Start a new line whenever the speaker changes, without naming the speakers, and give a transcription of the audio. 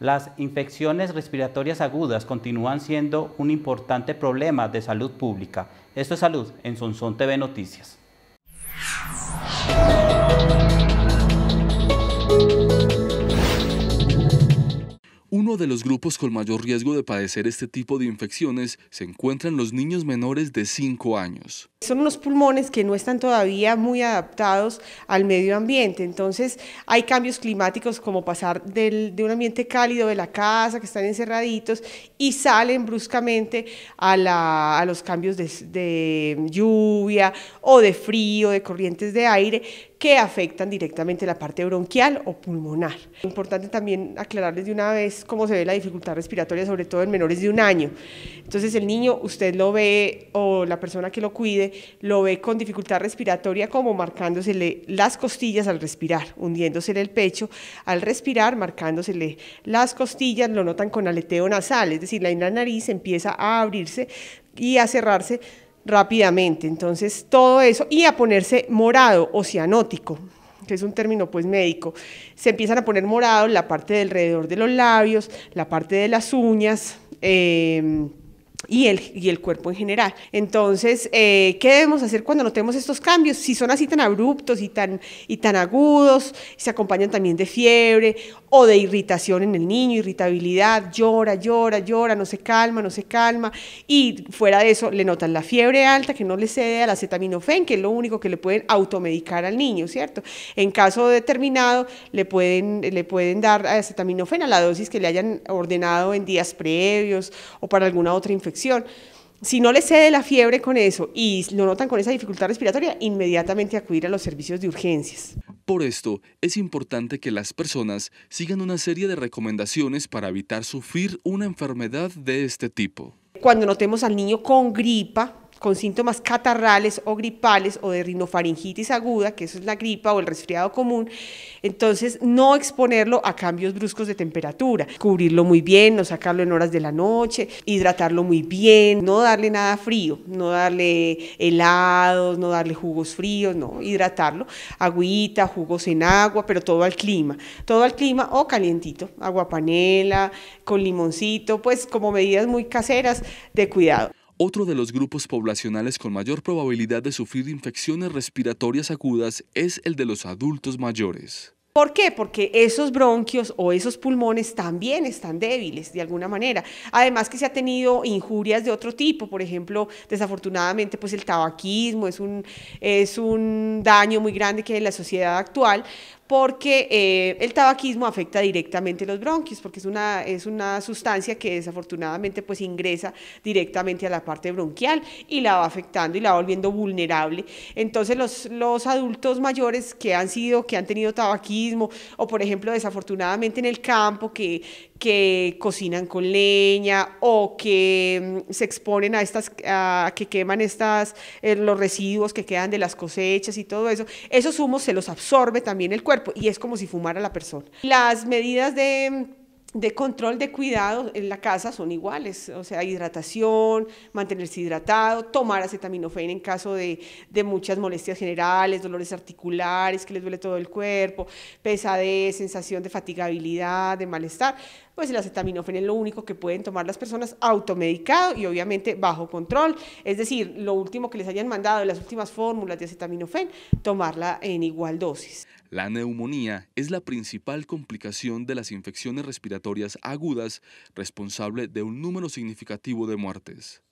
Las infecciones respiratorias agudas continúan siendo un importante problema de salud pública. Esto es Salud en Sonson TV Noticias.
Uno de los grupos con mayor riesgo de padecer este tipo de infecciones se encuentran los niños menores de 5 años.
Son unos pulmones que no están todavía muy adaptados al medio ambiente, entonces hay cambios climáticos como pasar de un ambiente cálido de la casa, que están encerraditos, y salen bruscamente a, los cambios de, de lluvia o de frío, de corrientes de aire, que afectan directamente la parte bronquial o pulmonar. Importante también aclararles de una vez cómo se ve la dificultad respiratoria, sobre todo en menores de un año. Entonces el niño, usted lo ve o la persona que lo cuide, lo ve con dificultad respiratoria como marcándosele las costillas al respirar, hundiéndosele el pecho al respirar, marcándosele las costillas, lo notan con aleteo nasal, es decir, la nariz empieza a abrirse y a cerrarse rápidamente. Entonces, todo eso, y a ponerse morado o cianótico, que es un término pues médico. Se empiezan a poner morado la parte de alrededor de los labios, la parte de las uñas. Eh, y el, cuerpo en general. Entonces, eh, ¿qué debemos hacer cuando notemos estos cambios? Si son así tan abruptos y tan, y tan agudos, se acompañan también de fiebre o de irritación en el niño, irritabilidad, llora, llora, llora, no se calma, no se calma, y fuera de eso le notan la fiebre alta que no le cede al acetaminofén, que es lo único que le pueden automedicar al niño, ¿cierto? En caso determinado le pueden, le pueden dar acetaminofén a la dosis que le hayan ordenado en días previos o para alguna otra infección si no le cede la fiebre con eso y lo notan con esa dificultad respiratoria, inmediatamente acudir a los servicios de
urgencias. Por esto, es importante que las personas sigan una serie de recomendaciones para evitar sufrir una enfermedad de este tipo.
Cuando notemos al niño con gripa, con síntomas catarrales o gripales o de rinofaringitis aguda, que eso es la gripa o el resfriado común, entonces no exponerlo a cambios bruscos de temperatura, cubrirlo muy bien, no sacarlo en horas de la noche, hidratarlo muy bien, no darle nada frío, no darle helados, no darle jugos fríos, no, hidratarlo, agüita, jugos en agua, pero todo al clima, todo al clima o calientito, agua panela, con limoncito, pues como medidas muy caseras de cuidado.
Otro de los grupos poblacionales con mayor probabilidad de sufrir infecciones respiratorias agudas es el de los adultos mayores.
¿Por qué? Porque esos bronquios o esos pulmones también están débiles de alguna manera. Además que se ha tenido injurias de otro tipo, por ejemplo, desafortunadamente pues el tabaquismo es un, es un daño muy grande que hay en la sociedad actual porque eh, el tabaquismo afecta directamente los bronquios, porque es una, es una sustancia que desafortunadamente pues ingresa directamente a la parte bronquial y la va afectando y la va volviendo vulnerable. Entonces los, los adultos mayores que han sido, que han tenido tabaquismo, o por ejemplo, desafortunadamente en el campo que, que cocinan con leña o que mm, se exponen a estas, que queman estas, eh, los residuos que quedan de las cosechas y todo eso, esos humos se los absorbe también el cuerpo y es como si fumara la persona. Las medidas de de control de cuidado en la casa son iguales, o sea, hidratación, mantenerse hidratado, tomar acetaminofén en caso de, muchas molestias generales, dolores articulares, que les duele todo el cuerpo, pesadez, sensación de fatigabilidad, de malestar, pues el acetaminofén es lo único que pueden tomar las personas automedicado y obviamente bajo control, es decir, lo último que les hayan mandado las últimas fórmulas de acetaminofén, tomarla en igual
dosis. La neumonía es la principal complicación de las infecciones respiratorias agudas, responsable de un número significativo de muertes.